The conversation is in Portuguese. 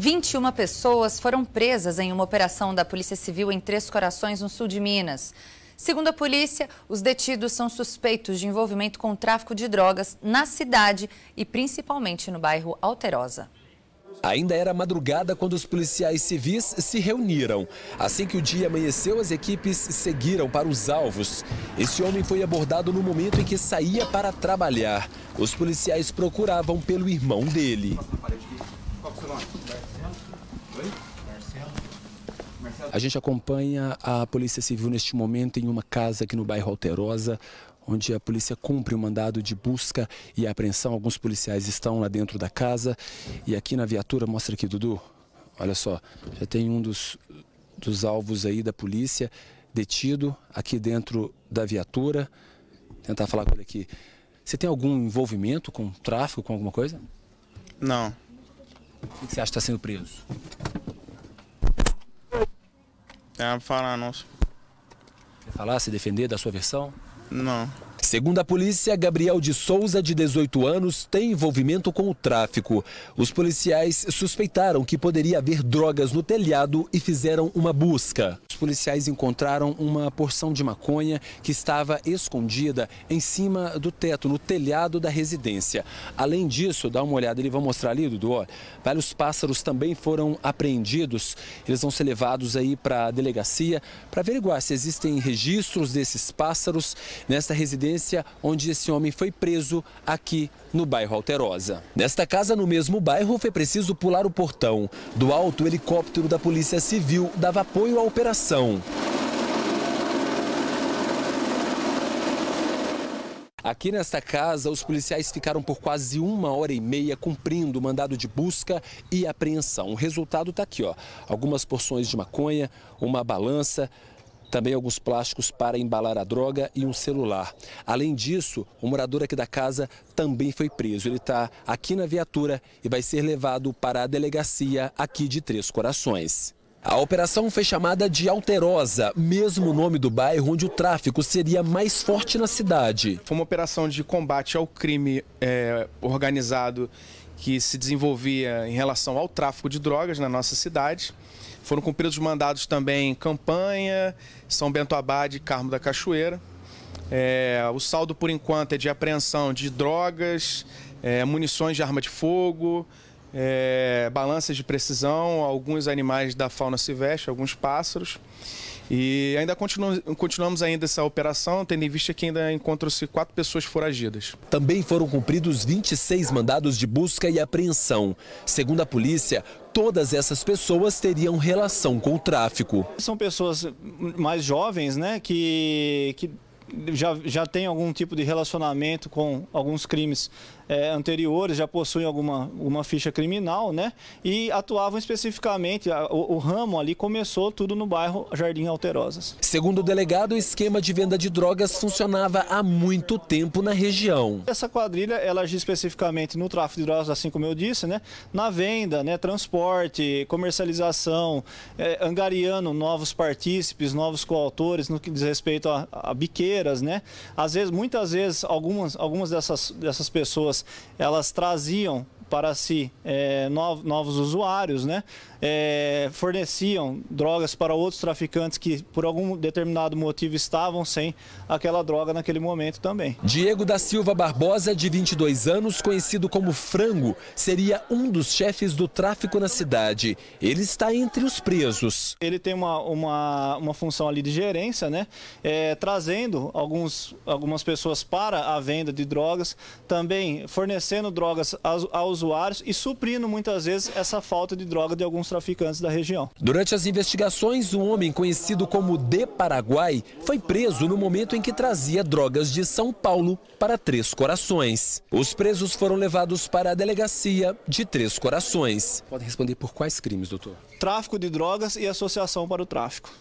21 pessoas foram presas em uma operação da Polícia Civil em Três Corações, no sul de Minas. Segundo a polícia, os detidos são suspeitos de envolvimento com tráfico de drogas na cidade e principalmente no bairro Alterosa. Ainda era madrugada quando os policiais civis se reuniram. Assim que o dia amanheceu, as equipes seguiram para os alvos. Esse homem foi abordado no momento em que saía para trabalhar. Os policiais procuravam pelo irmão dele. A gente acompanha a Polícia Civil neste momento em uma casa aqui no bairro Alterosa, onde a polícia cumpre o mandado de busca e apreensão. Alguns policiais estão lá dentro da casa. E aqui na viatura, mostra aqui, Dudu, olha só, já tem um dos, dos alvos aí da polícia detido aqui dentro da viatura. Vou tentar falar com ele aqui. Você tem algum envolvimento com tráfico, com alguma coisa? Não. O que você acha que está sendo preso? Tem é, pra falar, não. Quer falar, se defender da sua versão? Não. Segundo a polícia, Gabriel de Souza, de 18 anos, tem envolvimento com o tráfico. Os policiais suspeitaram que poderia haver drogas no telhado e fizeram uma busca policiais encontraram uma porção de maconha que estava escondida em cima do teto, no telhado da residência. Além disso, dá uma olhada, ele vai mostrar ali, Dudu, ó, vários pássaros também foram apreendidos. Eles vão ser levados aí para a delegacia para averiguar se existem registros desses pássaros nesta residência onde esse homem foi preso aqui no bairro Alterosa. Nesta casa, no mesmo bairro, foi preciso pular o portão. Do alto, o helicóptero da Polícia Civil dava apoio à operação ação. Aqui nesta casa, os policiais ficaram por quase uma hora e meia cumprindo o mandado de busca e apreensão. O resultado está aqui, ó. Algumas porções de maconha, uma balança, também alguns plásticos para embalar a droga e um celular. Além disso, o morador aqui da casa também foi preso. Ele está aqui na viatura e vai ser levado para a delegacia aqui de Três Corações. A operação foi chamada de Alterosa, mesmo nome do bairro onde o tráfico seria mais forte na cidade. Foi uma operação de combate ao crime é, organizado que se desenvolvia em relação ao tráfico de drogas na nossa cidade. Foram cumpridos mandados também em Campanha, São Bento Abade e Carmo da Cachoeira. É, o saldo, por enquanto, é de apreensão de drogas, é, munições de arma de fogo, é, balanças de precisão, alguns animais da fauna silvestre, alguns pássaros. E ainda continuamos, continuamos ainda essa operação, tendo em vista que ainda encontram-se quatro pessoas foragidas. Também foram cumpridos 26 mandados de busca e apreensão. Segundo a polícia, todas essas pessoas teriam relação com o tráfico. São pessoas mais jovens, né, que, que já, já tem algum tipo de relacionamento com alguns crimes é, anteriores, já possuem alguma uma ficha criminal, né? E atuavam especificamente, o, o, ramo ali começou tudo no bairro Jardim Alterosas. Segundo o delegado, o esquema de venda de drogas funcionava há muito tempo na região. Essa quadrilha, ela agia especificamente no tráfico de drogas, assim como eu disse, né? Na venda, né? transporte, comercialização, é, angariando novos partícipes, novos coautores no que diz respeito à biqueira, brincadeiras, né? Às vezes, muitas vezes, algumas, algumas dessas, dessas pessoas, elas traziam para si é, novos usuários, né? É, forneciam drogas para outros traficantes que, por algum determinado motivo, estavam sem aquela droga naquele momento também. Diego da Silva Barbosa, de 22 anos, conhecido como Frango, seria um dos chefes do tráfico na cidade. Ele está entre os presos. Ele tem uma, uma, uma função ali de gerência, né? É, trazendo alguns, algumas pessoas para a venda de drogas, também fornecendo drogas aos, aos usuários e suprindo muitas vezes essa falta de droga de alguns traficantes da região. Durante as investigações, um homem conhecido como De Paraguai foi preso no momento em que trazia drogas de São Paulo para Três Corações. Os presos foram levados para a delegacia de Três Corações. Pode responder por quais crimes, doutor? Tráfico de drogas e associação para o tráfico.